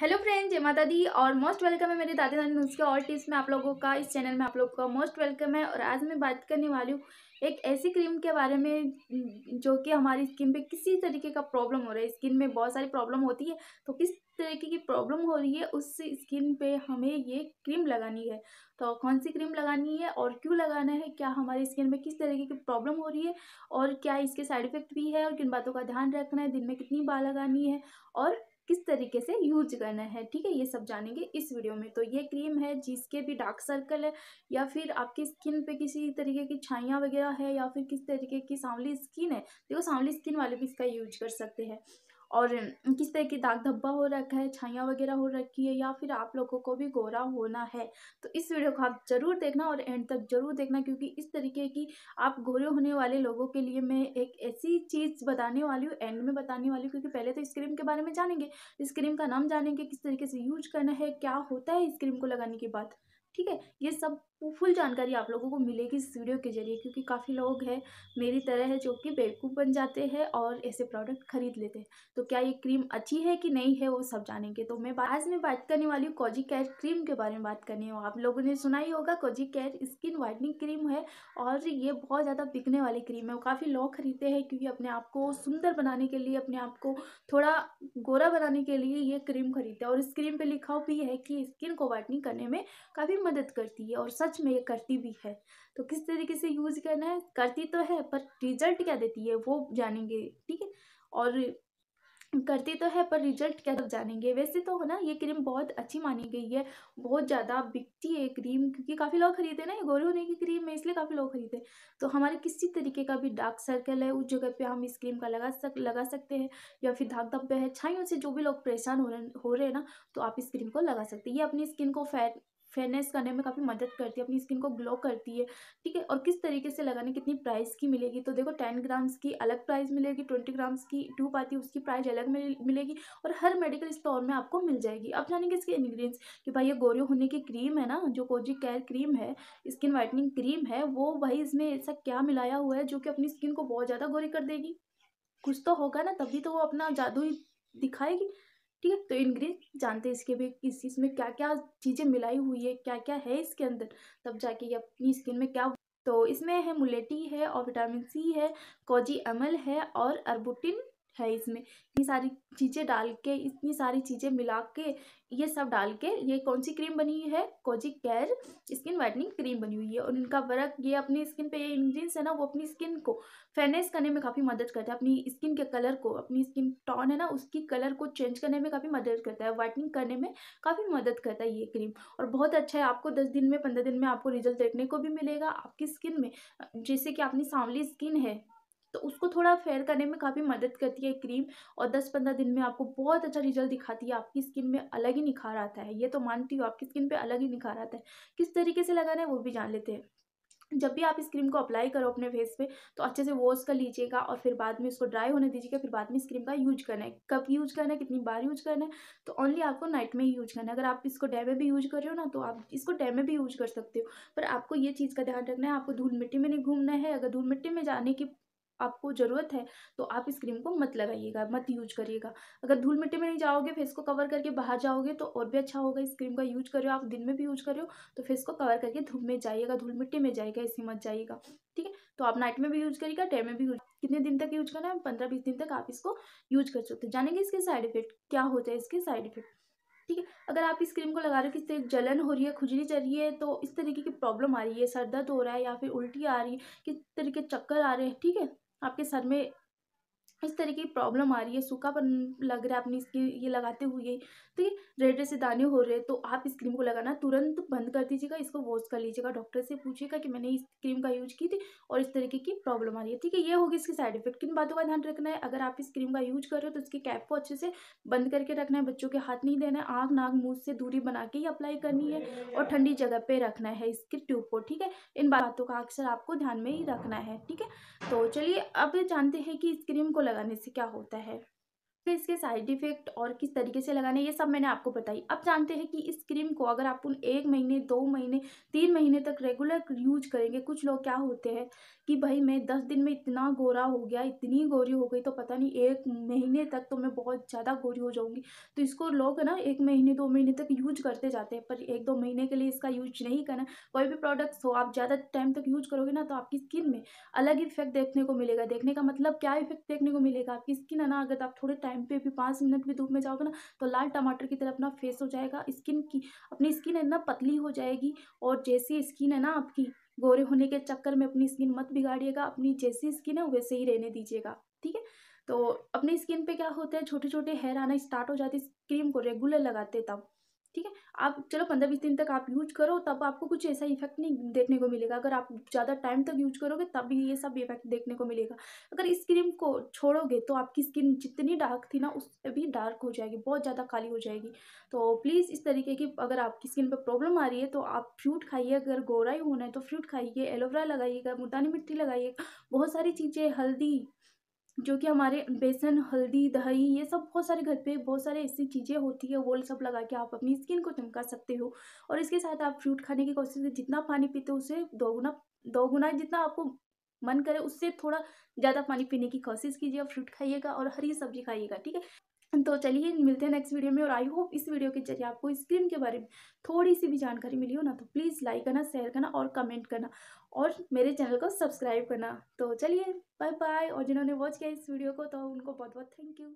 Hello friend जय माता दी और मोस्ट वेलकम है मेरे दादी दादी के और टिप्स में आप लोगों का इस चैनल में आप लोगों का मोस्ट वेलकम है और आज मैं बात करने वाली हूँ एक ऐसी क्रीम के बारे में जो कि हमारी स्किन पे किसी तरीके का प्रॉब्लम हो रहा है स्किन में बहुत सारी प्रॉब्लम होती है तो किस तरीके की प्रॉब्लम हो रही है उस स्किन पे हमें ये क्रीम लगानी है तो कौन सी क्रीम लगानी है और क्यों लगाना है क्या हमारी स्किन में किस तरीके की प्रॉब्लम हो रही है और क्या इसके साइड इफ़ेक्ट भी है और किन बातों का ध्यान रखना है दिन में कितनी बार लगानी है और किस तरीके से यूज करना है ठीक है ये सब जानेंगे इस वीडियो में तो ये क्रीम है जिसके भी डार्क सर्कल है या फिर आपकी स्किन पे किसी तरीके की छाइयाँ वगैरह है या फिर किस तरीके की सांवली स्किन है देखो सांवली स्किन वाले भी इसका यूज कर सकते हैं और किस तरह की दाग धब्बा हो रखा है छाइयाँ वगैरह हो रखी है या फिर आप लोगों को भी गोरा होना है तो इस वीडियो को आप ज़रूर देखना और एंड तक ज़रूर देखना क्योंकि इस तरीके की आप गोरे होने वाले लोगों के लिए मैं एक ऐसी चीज़ बताने वाली हूँ एंड में बताने वाली हूँ क्योंकि पहले तो इस क्रीम के बारे में जानेंगे इस क्रीम का नाम जानेंगे किस तरीके से यूज करना है क्या होता है इस क्रीम को लगाने के बाद ठीक है ये सब फुल जानकारी आप लोगों को मिलेगी इस वीडियो के जरिए क्योंकि काफ़ी लोग हैं मेरी तरह है जो कि बेवकूफ़ बन जाते हैं और ऐसे प्रोडक्ट खरीद लेते हैं तो क्या ये क्रीम अच्छी है कि नहीं है वो सब जानेंगे तो मैं आज मैं बात करने वाली हूँ कोजी कैर क्रीम के बारे में बात करनी हूँ आप लोगों ने सुना ही होगा Kozicare skin whitening cream है और ये बहुत ज़्यादा बिकने वाली क्रीम है काफ़ी लोग खरीदते हैं क्योंकि अपने आप को सुंदर बनाने के लिए अपने आप को थोड़ा गोरा बनाने के लिए ये क्रीम खरीदते हैं और इस क्रीम पर लिखा भी है कि स्किन को वाइटनिंग करने में काफ़ी काफ़ी मदद करती है और सच में ये करती भी है तो किस तरीके से यूज़ करना है करती तो है पर रिजल्ट क्या देती है वो जानेंगे ठीक है और करती तो है पर रिजल्ट क्या जानेंगे वैसे तो ना ये क्रीम बहुत अच्छी मानी गई है बहुत ज़्यादा बिकती है क्रीम क्योंकि काफ़ी लोग खरीदे ना ये गोरे होने की क्रीम है इसलिए काफ़ी लोग खरीदे तो हमारे किसी तरीके का भी डार्क सर्कल है उस जगह पे हम इस क्रीम का लगा सक लगा सकते हैं या फिर धाक धब्बे है छाइयों से जो भी लोग परेशान हो रहे हो रहे हैं ना तो आप इस क्रीम को लगा सकते हैं ये अपनी स्किन को फैट फेयरनेस करने में काफ़ी मदद करती है अपनी स्किन को ग्लो करती है ठीक है और किस तरीके से लगाने कितनी प्राइस की मिलेगी तो देखो टेन ग्राम्स की अलग प्राइस मिलेगी ट्वेंटी ग्राम्स की ट्यूब आती है उसकी प्राइस अलग मिलेगी और हर मेडिकल स्टोर में आपको मिल जाएगी आप जानेंगे इसके इन्ग्रीडियंट्स कि भाई ये गोरियो होने की क्रीम है ना जो कोजी केयर क्रीम है स्किन वाइटनिंग क्रीम है वो भाई इसमें ऐसा क्या मिलाया हुआ है जो कि अपनी स्किन को बहुत ज़्यादा गोरी कर देगी कुछ तो होगा ना तभी तो वो अपना जादू दिखाएगी ठीक है तो इन्ग्रीडियंट जानते हैं इसके भी किस चीज़ में क्या क्या चीज़ें मिलाई हुई है क्या क्या है इसके अंदर तब जाके ये अपनी स्किन में क्या तो इसमें है मुलेटी है और विटामिन सी है कोजी अमल है और अर्बुटिन है इसमें इतनी सारी चीज़ें डाल के इतनी सारी चीज़ें मिला के ये सब डाल के ये कौन सी क्रीम बनी हुई है kojic care skin whitening cream बनी हुई है और इनका वर्क ये अपनी स्किन पे ये इंग्रीडियंट्स है ना वो अपनी स्किन को फेनेस करने में काफ़ी मदद करता है अपनी स्किन के कलर को अपनी स्किन टॉन है ना उसकी कलर को चेंज करने में काफ़ी मदद करता है वाइटनिंग करने में काफ़ी मदद करता है ये क्रीम और बहुत अच्छा है आपको दस दिन में पंद्रह दिन में आपको रिजल्ट देखने को भी मिलेगा आपकी स्किन में जैसे कि आपकी सांवली स्किन है तो उसको थोड़ा फेयर करने में काफ़ी मदद करती है क्रीम और 10-15 दिन में आपको बहुत अच्छा रिजल्ट दिखाती है आपकी स्किन में अलग ही निखार आता है ये तो मानती हूँ आपकी स्किन पे अलग ही निखार आता है किस तरीके से लगाना है वो भी जान लेते हैं जब भी आप इस क्रीम को अप्लाई करो अपने फेस पे तो अच्छे से वॉश कर लीजिएगा और फिर बाद में इसको ड्राई होने दीजिएगा फिर बाद में इस क्रीम का यूज करना है कब यूज करना है कितनी बार यूज करना है तो ओनली आपको नाइट में ही यूज करना है अगर आप इसको डे में भी यूज कर रहे हो ना तो आप इसको डे में भी यूज कर सकते हो पर आपको ये चीज़ का ध्यान रखना है आपको धूल मिट्टी में नहीं घूमना है अगर धूल मिट्टी में जाने की आपको ज़रूरत है तो आप इस क्रीम को मत लगाइएगा मत यूज करिएगा अगर धूल मिट्टी में नहीं जाओगे फेस को कवर करके बाहर जाओगे तो और भी अच्छा होगा इस क्रीम का यूज करो आप दिन में भी यूज करो तो फेस को कवर करके धूप में जाइएगा धूल मिट्टी में जाएगा इसी मत जाइएगा ठीक है तो आप नाइट में भी यूज करिएगा डे में भी यूज कितने दिन तक यूज करना है पंद्रह बीस दिन तक आप इसको यूज कर सकते हो जानेंगे इसके साइड इफेक्ट क्या होता है इसके साइड इफेक्ट ठीक है अगर आप इस क्रीम को लगा रहे हो किसी जलन हो रही है खुजली चल रही है तो इस तरीके की प्रॉब्लम आ रही है सर दर्द हो रहा है या फिर उल्टी आ रही है किस तरीके चक्कर आ रहे हैं ठीक है आपके सर में इस तरह की प्रॉब्लम आ रही है सूखापन लग रहा है अपनी स्किन ये लगाते हुए तो ये रेड से दाने हो रहे हैं तो आप इस क्रीम को लगाना तुरंत बंद कर दीजिएगा इसको वॉश कर लीजिएगा डॉक्टर से पूछिएगा कि मैंने इस क्रीम का यूज की थी और इस तरीके की प्रॉब्लम आ रही है ठीक है ये होगी इसके साइड इफेक्ट किन बातों का ध्यान रखना है अगर आप इस क्रीम का यूज कर रहे हो तो इसके कैप को अच्छे से बंद करके रखना है बच्चों के हाथ नहीं देना है आँख नाक मुँह से दूरी बना के ही अप्लाई करनी है और ठंडी जगह पर रखना है इसके ट्यूब को ठीक है इन बातों का अक्सर आपको ध्यान में ही रखना है ठीक है तो चलिए अब जानते हैं कि इस क्रीम को लगाने से क्या होता है? फिर इसके साइड इफ़ेक्ट और किस तरीके से लगाने ये सब मैंने आपको बताई अब जानते हैं कि इस क्रीम को अगर आप उन एक महीने दो महीने तीन महीने तक रेगुलर यूज करेंगे कुछ लोग क्या होते हैं कि भाई मैं दस दिन में इतना गोरा हो गया इतनी गोरी हो गई तो पता नहीं एक महीने तक तो मैं बहुत ज़्यादा गोरी हो जाऊँगी तो इसको लोग ना एक महीने दो महीने तक यूज करते जाते हैं पर एक दो महीने के लिए इसका यूज नहीं करना कोई भी प्रोडक्ट्स हो आप ज़्यादा टाइम तक यूज करोगे ना तो आपकी स्किन में अलग इफेक्ट देखने को मिलेगा देखने का मतलब क्या इफेक्ट देखने को मिलेगा आपकी स्किन है ना अगर आप थोड़े टाइम टाइम पे भी पाँच मिनट भी धूप में जाओगे ना तो लाल टमाटर की तरह अपना फेस हो जाएगा स्किन की अपनी स्किन है ना पतली हो जाएगी और जैसी स्किन है ना आपकी गोरे होने के चक्कर में अपनी स्किन मत बिगाड़िएगा अपनी जैसी स्किन है वैसे ही रहने दीजिएगा ठीक है तो अपनी स्किन पे क्या होता है छोटे छोटे हेयर आना स्टार्ट हो जाते इस क्रीम को रेगुलर लगाते तब ठीक है आप चलो पंद्रह बीस दिन तक आप यूज करो तब आपको कुछ ऐसा इफेक्ट नहीं देखने को मिलेगा अगर आप ज़्यादा टाइम तक यूज करोगे तब भी ये सब इफेक्ट देखने को मिलेगा अगर इस क्रीम को छोड़ोगे तो आपकी स्किन जितनी डार्क थी ना उससे भी डार्क हो जाएगी बहुत ज़्यादा काली हो जाएगी तो प्लीज़ इस तरीके की अगर आपकी स्किन पर प्रॉब्लम आ रही है तो आप फ्रूट खाइए अगर गोरा ही होना है तो फ्रूट खाइए एलोवेरा लगाइएगा मुल्तानी मिट्टी लगाइए बहुत सारी चीज़ें हल्दी जो कि हमारे बेसन हल्दी दही ये सब बहुत सारे घर पे बहुत सारे ऐसी चीज़ें होती है वो सब लगा के आप अपनी स्किन को चमका सकते हो और इसके साथ आप फ्रूट खाने की कोशिश करें जितना पानी पीते हो उसे दोगुना दोगुना जितना आपको मन करे उससे थोड़ा ज़्यादा पानी पीने की कोशिश कीजिए फ्रूट खाइएगा और हरी सब्जी खाइएगा ठीक है तो चलिए मिलते हैं नेक्स्ट वीडियो में और आई होप इस वीडियो के जरिए आपको इस क्रीम के बारे में थोड़ी सी भी जानकारी मिली हो ना तो प्लीज़ लाइक करना शेयर करना और कमेंट करना और मेरे चैनल को सब्सक्राइब करना तो चलिए बाय बाय और जिन्होंने वॉच किया इस वीडियो को तो उनको बहुत बहुत थैंक यू